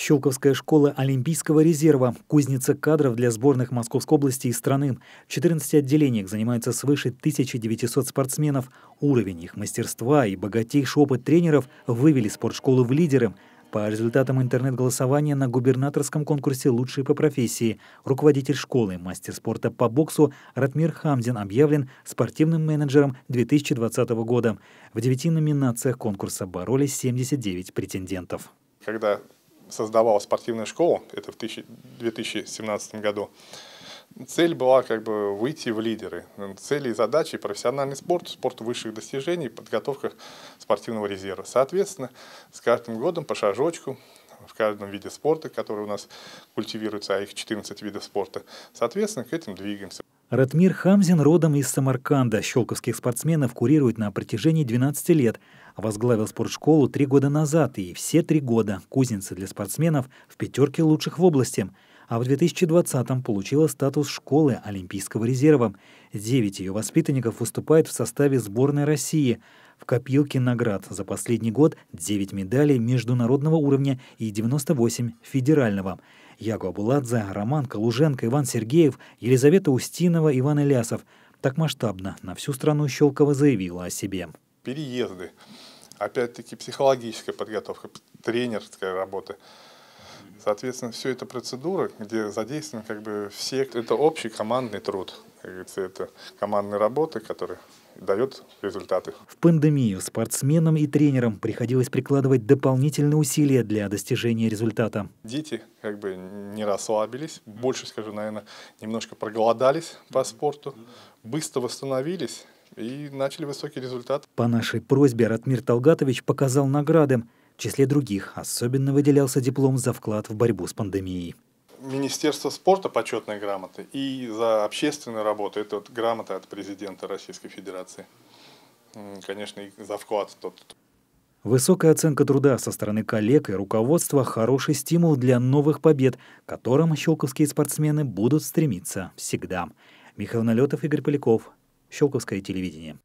Щелковская школа Олимпийского резерва – кузница кадров для сборных Московской области и страны. В 14 отделениях занимаются свыше 1900 спортсменов. Уровень их мастерства и богатейший опыт тренеров вывели спортшколу в лидеры. По результатам интернет-голосования на губернаторском конкурсе «Лучшие по профессии» руководитель школы, мастер спорта по боксу Ратмир Хамзин объявлен спортивным менеджером 2020 года. В девяти номинациях конкурса боролись 79 претендентов. Когда создавал спортивную школу, это в 2017 году, цель была как бы выйти в лидеры. Цели и задачи – профессиональный спорт, спорт высших достижений, подготовка спортивного резерва. Соответственно, с каждым годом по шажочку в каждом виде спорта, который у нас культивируется, а их 14 видов спорта, соответственно, к этим двигаемся. Ратмир Хамзин родом из Самарканда щелковских спортсменов курирует на протяжении 12 лет, возглавил спортшколу три года назад и все три года кузница для спортсменов в пятерке лучших в области, а в 2020-м получила статус школы Олимпийского резерва. Девять ее воспитанников выступают в составе сборной России. В копилке наград за последний год 9 медалей международного уровня и 98 федерального. Яго Абуладзе, Роман Калуженко, Иван Сергеев, Елизавета Устинова, Иван Илясов. Так масштабно на всю страну Щелкова заявила о себе. Переезды, опять-таки психологическая подготовка, тренерская работа. Соответственно, все это процедура, где задействованы как бы все, это общий командный труд. Как говорится, это командная работа, которая дает результаты. В пандемию спортсменам и тренерам приходилось прикладывать дополнительные усилия для достижения результата. Дети как бы не расслабились, больше, скажу, наверное, немножко проголодались по спорту, быстро восстановились и начали высокий результат. По нашей просьбе Ратмир Талгатович показал награды. В числе других особенно выделялся диплом за вклад в борьбу с пандемией. Министерство спорта почетной грамоты и за общественную работу. Это вот грамота от президента Российской Федерации. Конечно, и за вклад тот. Высокая оценка труда со стороны коллег и руководства – хороший стимул для новых побед, к которым щелковские спортсмены будут стремиться всегда. Михаил Налетов, Игорь Поляков. Щелковское телевидение.